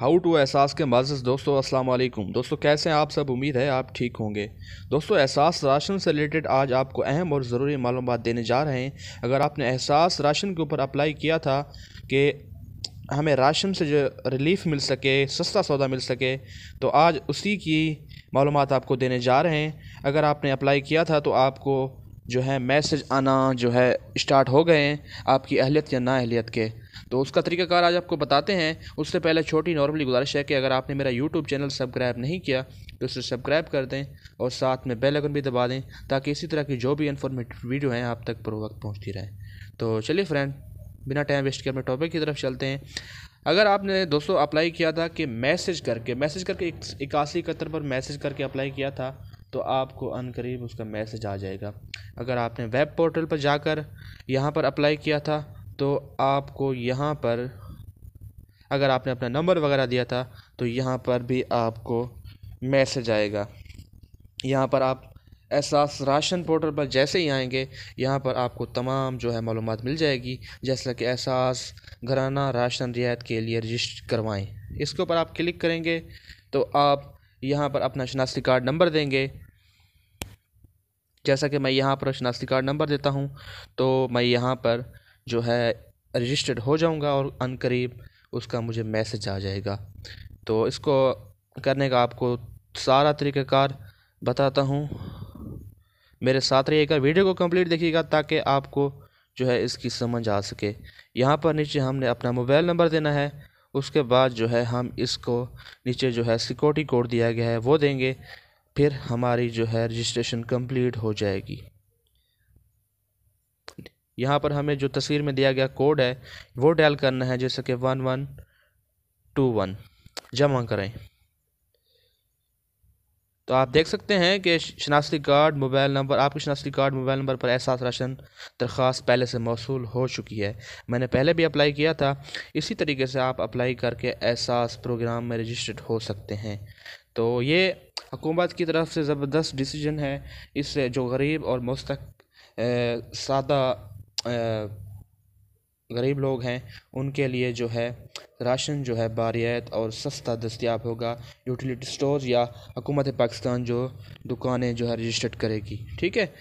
how to एहसास के माजस दोस्तों अस्सलाम वालेकुम दोस्तों कैसे हैं आप सब उम्मीद है आप ठीक होंगे दोस्तों एहसास राशन से रिलेटेड आज आपको अहम और ज़रूरी मालूम देने जा रहे हैं अगर आपने एहसास राशन के ऊपर अप्लाई किया था कि हमें राशन से जो रिलीफ मिल सके सस्ता सौदा मिल सके तो आज उसी की मालूम आपको देने जा रहे हैं अगर आपने अप्लाई किया था तो आपको जो है मैसेज आना जो है स्टार्ट हो गए हैं आपकी अहलियत या नाअहलियत के तो उसका तरीकाकार आज आपको बताते हैं उससे पहले छोटी नॉर्मली गुजारिश है कि अगर आपने मेरा यूट्यूब चैनल सब्सक्राइब नहीं किया तो उसे सब्सक्राइब कर दें और साथ में बेल आइकन भी दबा दें ताकि इसी तरह की जो भी इन्फॉर्मेटिव वीडियो हैं आप तक पर वक्त पहुँचती रहे तो चलिए फ्रेंड बिना टाइम वेस्ट किए अपने टॉपिक की तरफ चलते हैं अगर आपने दोस्तों अप्लाई किया था कि मैसेज करके मैसेज करके इक्यासी इकहत्तर पर मैसेज करके अप्लाई किया था तो आपको अनकरीब उसका मैसेज आ जाएगा अगर आपने वेब पोर्टल पर जाकर यहाँ पर अप्लाई किया था तो आपको यहाँ पर अगर आपने अपना नंबर वगैरह दिया था तो यहाँ पर भी आपको मैसेज आएगा यहाँ पर आप एहसास राशन पोर्टल पर जैसे ही आएंगे यहाँ पर आपको तमाम जो है मालूम मिल जाएगी जैसा कि एहसास घराना राशन रियायत के लिए रजिस्टर करवाएं इसके ऊपर आप क्लिक करेंगे तो आप यहाँ पर अपना शनाख्ती कार्ड नंबर देंगे जैसा कि मैं यहाँ पर शनाख्ती कार्ड नंबर देता हूँ तो मैं यहाँ पर जो है रजिस्टर्ड हो जाऊंगा और अनकरीब उसका मुझे मैसेज आ जाएगा तो इसको करने का आपको सारा तरीक़ाकार बताता हूँ मेरे साथ रहिएगा वीडियो को कंप्लीट देखिएगा ताकि आपको जो है इसकी समझ आ सके यहाँ पर नीचे हमने अपना मोबाइल नंबर देना है उसके बाद जो है हम इसको नीचे जो है सिक्योरिटी कोड दिया गया है वो देंगे फिर हमारी जो है रजिस्ट्रेशन कंप्लीट हो जाएगी यहाँ पर हमें जो तस्वीर में दिया गया कोड है वो डायल करना है जैसे कि वन वन टू वन जमा करें तो आप देख सकते हैं कि शनाख्ती कार्ड मोबाइल नंबर आपके शनाख्ती कार्ड मोबाइल नंबर पर एहसास राशन दरख्वास पहले से मौसू हो चुकी है मैंने पहले भी अप्लाई किया था इसी तरीके से आप अप्लाई करके एहसास प्रोग्राम में रजिस्टर्ड हो सकते हैं तो ये हुकूमत की तरफ से ज़बरदस्त डिसीजन है इससे जो गरीब और मस्तक सादा गरीब लोग हैं उनके लिए जो है राशन जो है बारियत और सस्ता दस्तियाब होगा यूटिलिटी स्टोर या हुकूमत पाकिस्तान जो दुकानें जो है रजिस्टर्ड करेगी ठीक है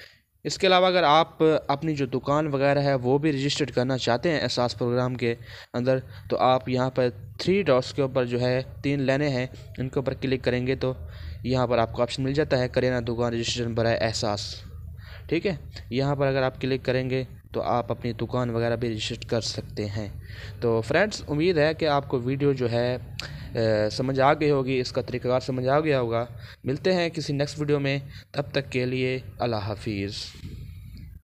इसके अलावा अगर आप अपनी जो दुकान वगैरह है वो भी रजिस्टर्ड करना चाहते हैं एहसास प्रोग्राम के अंदर तो आप यहाँ पर थ्री डॉट्स के ऊपर जो है तीन लेने हैं इनके ऊपर क्लिक करेंगे तो यहाँ पर आपको ऑप्शन मिल जाता है करेना दुकान रजिस्ट्रेशन बरए एहसास ठीक है यहाँ पर अगर आप क्लिक करेंगे तो आप अपनी दुकान वगैरह भी रजिस्टर कर सकते हैं तो फ्रेंड्स उम्मीद है कि आपको वीडियो जो है समझ आ गई होगी इसका तरीक़ार समझ आ गया होगा मिलते हैं किसी नेक्स्ट वीडियो में तब तक के लिए अल्लाह हाफिज़